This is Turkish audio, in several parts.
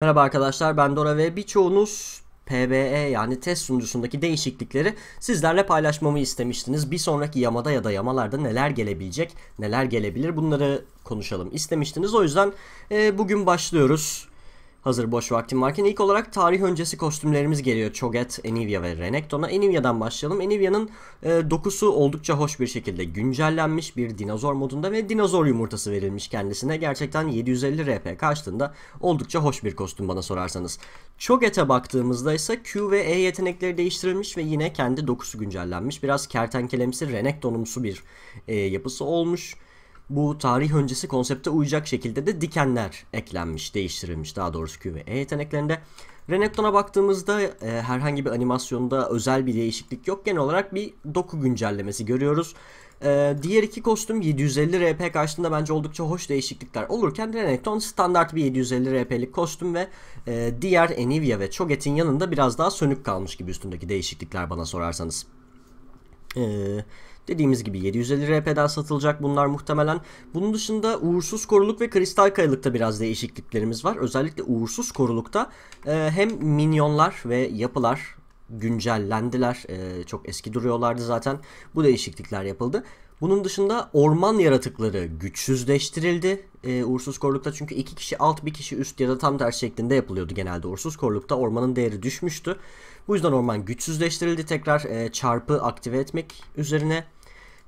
Merhaba arkadaşlar ben Dora ve birçoğunuz PBE yani test sunucusundaki değişiklikleri sizlerle paylaşmamı istemiştiniz. Bir sonraki yamada ya da yamalarda neler gelebilecek, neler gelebilir bunları konuşalım istemiştiniz. O yüzden e, bugün başlıyoruz. Hazır boş vaktim varken ilk olarak tarih öncesi kostümlerimiz geliyor. Choget, Enivia ve Renekton'a. Enivia'dan başlayalım. Enivia'nın e, dokusu oldukça hoş bir şekilde güncellenmiş bir dinozor modunda ve dinozor yumurtası verilmiş kendisine. Gerçekten 750 RP kaçtığında oldukça hoş bir kostüm bana sorarsanız. Chogete baktığımızda ise Q ve E yetenekleri değiştirilmiş ve yine kendi dokusu güncellenmiş. Biraz kertenkelemsi Renekton'umsu bir e, yapısı olmuş bu tarih öncesi konsepte uyacak şekilde de dikenler eklenmiş, değiştirilmiş daha doğrusu Q ve E yeteneklerinde. Renekton'a baktığımızda e, herhangi bir animasyonda özel bir değişiklik yok. Genel olarak bir doku güncellemesi görüyoruz. E, diğer iki kostüm 750 RP karşılığında bence oldukça hoş değişiklikler olurken Renekton standart bir 750 RP'lik kostüm ve e, diğer Enivia ve Cho'get'in yanında biraz daha sönük kalmış gibi üstündeki değişiklikler bana sorarsanız. Ee, dediğimiz gibi 750 RP'den satılacak bunlar muhtemelen. Bunun dışında uğursuz koruluk ve kristal kayalıkta biraz değişikliklerimiz var. Özellikle uğursuz korulukta e, hem minyonlar ve yapılar güncellendiler. E, çok eski duruyorlardı zaten. Bu değişiklikler yapıldı. Bunun dışında orman yaratıkları güçsüzleştirildi e, uğursuz korlukta çünkü iki kişi alt bir kişi üst ya da tam tersi şeklinde yapılıyordu genelde uğursuz korlukta ormanın değeri düşmüştü. Bu yüzden orman güçsüzleştirildi tekrar e, çarpı aktive etmek üzerine.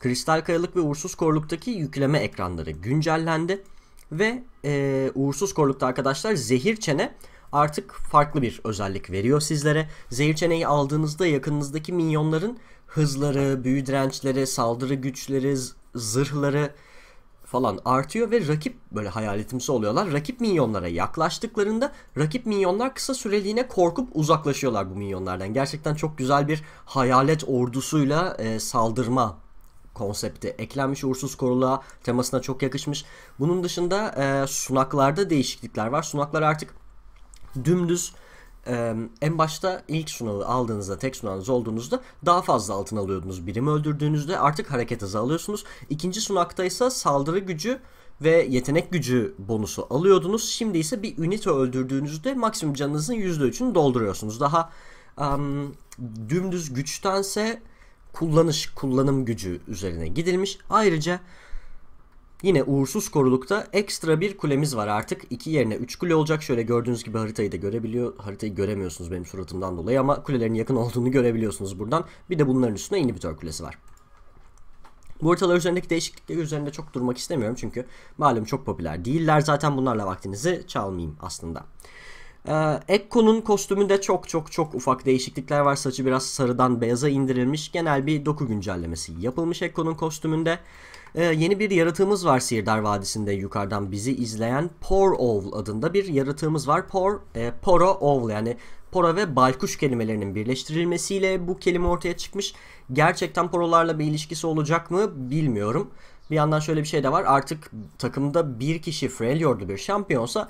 Kristal kayalık ve uğursuz korluktaki yükleme ekranları güncellendi ve e, uğursuz korlukta arkadaşlar zehir çene artık farklı bir özellik veriyor sizlere. Zehir çeneyi aldığınızda yakınınızdaki minyonların hızları, büyü dirençleri, saldırı güçleri, zırhları falan artıyor ve rakip böyle hayaletimsi oluyorlar. Rakip minyonlara yaklaştıklarında rakip minyonlar kısa süreliğine korkup uzaklaşıyorlar bu minyonlardan. Gerçekten çok güzel bir hayalet ordusuyla e, saldırma konsepti eklenmiş uğursuz koruluğa temasına çok yakışmış. Bunun dışında e, sunaklarda değişiklikler var. Sunaklar artık dümdüz en başta ilk sunağı aldığınızda tek sunağınız olduğunuzda daha fazla altın alıyordunuz. Birimi öldürdüğünüzde artık hareket hızı alıyorsunuz. İkinci sunakta ise saldırı gücü ve yetenek gücü bonusu alıyordunuz. Şimdi ise bir ünite öldürdüğünüzde maksimum canınızın %3'ünü dolduruyorsunuz. Daha um, dümdüz güçtense kullanış, kullanım gücü üzerine gidilmiş. Ayrıca Yine uğursuz korulukta ekstra bir kulemiz var artık. iki yerine 3 kule olacak. Şöyle gördüğünüz gibi haritayı da görebiliyor. Haritayı göremiyorsunuz benim suratımdan dolayı ama kulelerin yakın olduğunu görebiliyorsunuz buradan. Bir de bunların üstüne inhibitor kulesi var. Bu haritalar üzerindeki değişiklikler üzerinde çok durmak istemiyorum çünkü malum çok popüler değiller zaten bunlarla vaktinizi çalmayayım aslında. Ee, Ekko'nun kostümünde çok çok çok ufak değişiklikler var. Saçı biraz sarıdan beyaza indirilmiş. Genel bir doku güncellemesi yapılmış Ekko'nun kostümünde. Ee, yeni bir yaratığımız var Sirdar Vadisi'nde yukarıdan bizi izleyen Por Owl adında bir yaratığımız var. Por, e, Poro Owl yani pora ve baykuş kelimelerinin birleştirilmesiyle bu kelime ortaya çıkmış. Gerçekten porolarla bir ilişkisi olacak mı bilmiyorum. Bir yandan şöyle bir şey de var artık takımda bir kişi Freljord'lu bir şampiyonsa...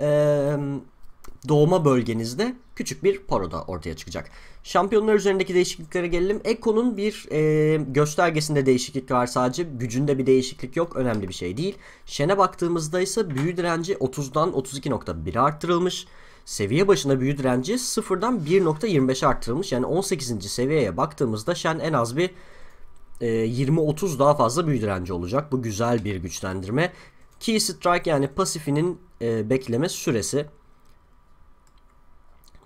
Ee, doğma bölgenizde küçük bir paro da ortaya çıkacak. Şampiyonlar üzerindeki değişikliklere gelelim. Eko'nun bir e, göstergesinde değişiklik var sadece. Gücünde bir değişiklik yok. Önemli bir şey değil. Şen'e baktığımızda ise büyü direnci 30'dan 32.1 arttırılmış. Seviye başına büyü direnci 0'dan 1.25 arttırılmış. Yani 18. seviyeye baktığımızda şen en az bir e, 20-30 daha fazla büyü direnci olacak. Bu güzel bir güçlendirme. Key Strike yani pasifinin e, bekleme süresi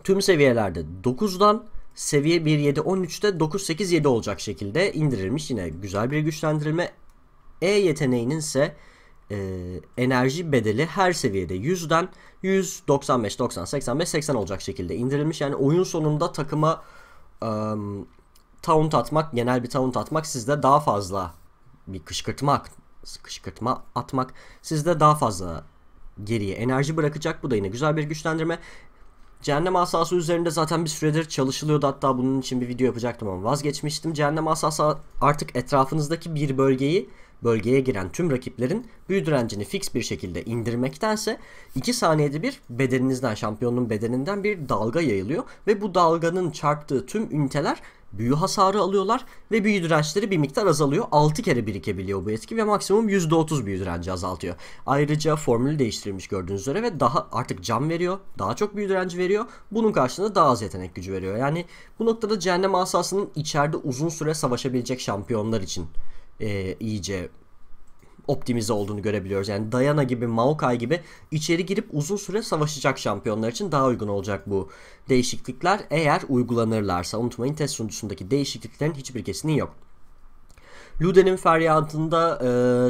tüm seviyelerde 9'dan seviye 1 7 13'te 9 8 7 olacak şekilde indirilmiş. Yine güzel bir güçlendirme. E yeteneğinin ise e, enerji bedeli her seviyede 100'den 100, 95, 90, 85, 80 olacak şekilde indirilmiş. Yani oyun sonunda takıma e, taunt atmak, genel bir taunt atmak sizde daha fazla bir kışkırtmak, kışkırtma atmak sizde daha fazla geriye enerji bırakacak. Bu da yine güzel bir güçlendirme. Cehennem asası üzerinde zaten bir süredir çalışılıyordu hatta bunun için bir video yapacaktım ama vazgeçmiştim. Cehennem asası artık etrafınızdaki bir bölgeyi bölgeye giren tüm rakiplerin büyü direncini fix bir şekilde indirmektense 2 saniyede bir bedeninizden şampiyonun bedeninden bir dalga yayılıyor ve bu dalganın çarptığı tüm üniteler büyü hasarı alıyorlar ve büyü dirençleri bir miktar azalıyor. 6 kere birikebiliyor bu etki ve maksimum %30 büyü direnci azaltıyor. Ayrıca formülü değiştirilmiş gördüğünüz üzere ve daha artık cam veriyor. Daha çok büyü direnci veriyor. Bunun karşılığında daha az yetenek gücü veriyor. Yani bu noktada cehennem asasının içeride uzun süre savaşabilecek şampiyonlar için e, iyice optimize olduğunu görebiliyoruz. Yani Diana gibi, Maokai gibi içeri girip uzun süre savaşacak şampiyonlar için daha uygun olacak bu değişiklikler eğer uygulanırlarsa. Unutmayın test sunucusundaki değişikliklerin hiçbir kesinin yok. Luden'in feryadında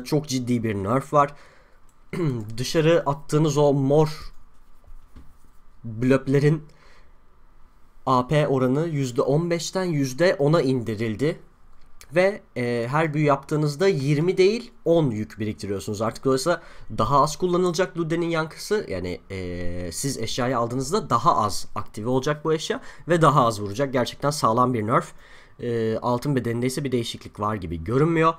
e, çok ciddi bir nerf var. Dışarı attığınız o mor blöplerin AP oranı %15'ten %10'a indirildi ve e, her büyü yaptığınızda 20 değil 10 yük biriktiriyorsunuz. Artık dolayısıyla daha az kullanılacak Luden'in yankısı yani e, siz eşyayı aldığınızda daha az aktive olacak bu eşya ve daha az vuracak. Gerçekten sağlam bir nerf. E, altın bedeninde ise bir değişiklik var gibi görünmüyor.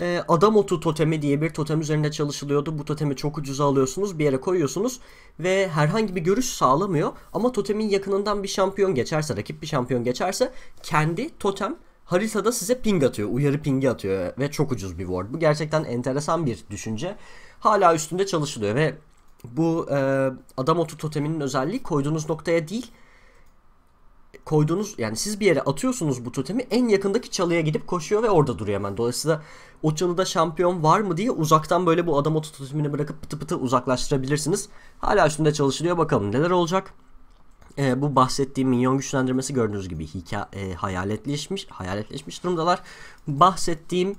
E, adam otu totemi diye bir totem üzerinde çalışılıyordu. Bu totemi çok ucuza alıyorsunuz bir yere koyuyorsunuz ve herhangi bir görüş sağlamıyor. Ama totemin yakınından bir şampiyon geçerse rakip bir şampiyon geçerse kendi totem haritada size ping atıyor. Uyarı pingi atıyor ve çok ucuz bir ward. Bu gerçekten enteresan bir düşünce. Hala üstünde çalışılıyor ve bu e, adam otu toteminin özelliği koyduğunuz noktaya değil koyduğunuz yani siz bir yere atıyorsunuz bu totemi en yakındaki çalıya gidip koşuyor ve orada duruyor hemen. Dolayısıyla o çalıda şampiyon var mı diye uzaktan böyle bu adam otu totemini bırakıp pıtı pıtı uzaklaştırabilirsiniz. Hala üstünde çalışılıyor bakalım neler olacak e, bu bahsettiğim minyon güçlendirmesi gördüğünüz gibi hikaye e, hayaletleşmiş hayaletleşmiş durumdalar. Bahsettiğim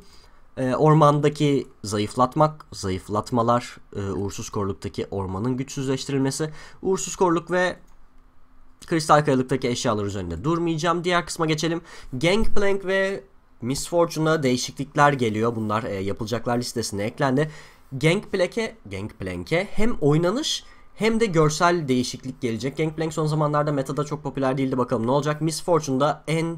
e, ormandaki zayıflatmak, zayıflatmalar, e, uğursuz korluktaki ormanın güçsüzleştirilmesi, uğursuz korluk ve kristal kayalıktaki eşyalar üzerinde durmayacağım. Diğer kısma geçelim. Gangplank ve Miss Fortune'a değişiklikler geliyor. Bunlar e, yapılacaklar listesine eklendi. Gangplank'e Gangplank'e hem oynanış hem de görsel değişiklik gelecek. Gangplank son zamanlarda metada çok popüler değildi bakalım ne olacak. Miss Fortune'da en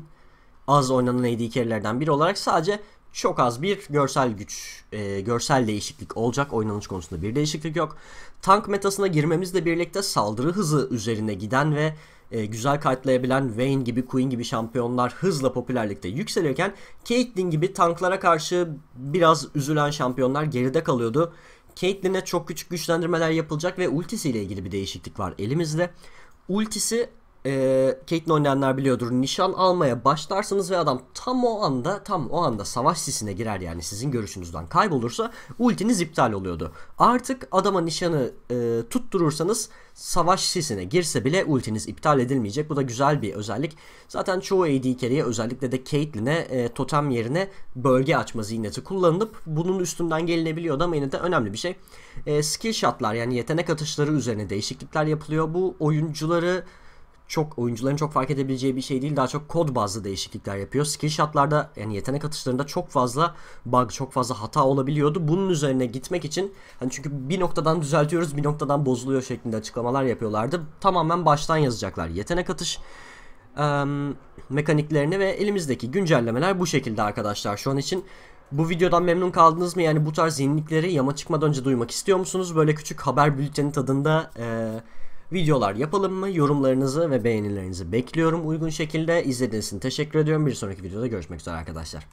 az oynanan AD carry'lerden biri olarak sadece çok az bir görsel güç, e, görsel değişiklik olacak. Oynanış konusunda bir değişiklik yok. Tank metasına girmemizle birlikte saldırı hızı üzerine giden ve e, güzel kayıtlayabilen Vayne gibi, Queen gibi şampiyonlar hızla popülerlikte yükselirken Caitlyn gibi tanklara karşı biraz üzülen şampiyonlar geride kalıyordu. Caitlyn'e çok küçük güçlendirmeler yapılacak ve ultisiyle ilgili bir değişiklik var elimizde. Ultisi e, ee, Kate'in oynayanlar biliyordur. Nişan almaya başlarsınız ve adam tam o anda tam o anda savaş sisine girer yani sizin görüşünüzden kaybolursa ultiniz iptal oluyordu. Artık adama nişanı e, tutturursanız savaş sisine girse bile ultiniz iptal edilmeyecek. Bu da güzel bir özellik. Zaten çoğu AD carry'e özellikle de Caitlyn'e e, totem yerine bölge açma zihniyeti kullanılıp bunun üstünden gelinebiliyordu ama yine de önemli bir şey. E, skill shotlar yani yetenek atışları üzerine değişiklikler yapılıyor. Bu oyuncuları çok oyuncuların çok fark edebileceği bir şey değil. Daha çok kod bazlı değişiklikler yapıyor. Skill shotlarda yani yetenek atışlarında çok fazla bug, çok fazla hata olabiliyordu. Bunun üzerine gitmek için hani çünkü bir noktadan düzeltiyoruz, bir noktadan bozuluyor şeklinde açıklamalar yapıyorlardı. Tamamen baştan yazacaklar. Yetenek atış e, mekaniklerini ve elimizdeki güncellemeler bu şekilde arkadaşlar şu an için. Bu videodan memnun kaldınız mı? Yani bu tarz yenilikleri yama çıkmadan önce duymak istiyor musunuz? Böyle küçük haber bülteni tadında eee videolar yapalım mı? Yorumlarınızı ve beğenilerinizi bekliyorum uygun şekilde. İzlediğiniz için teşekkür ediyorum. Bir sonraki videoda görüşmek üzere arkadaşlar.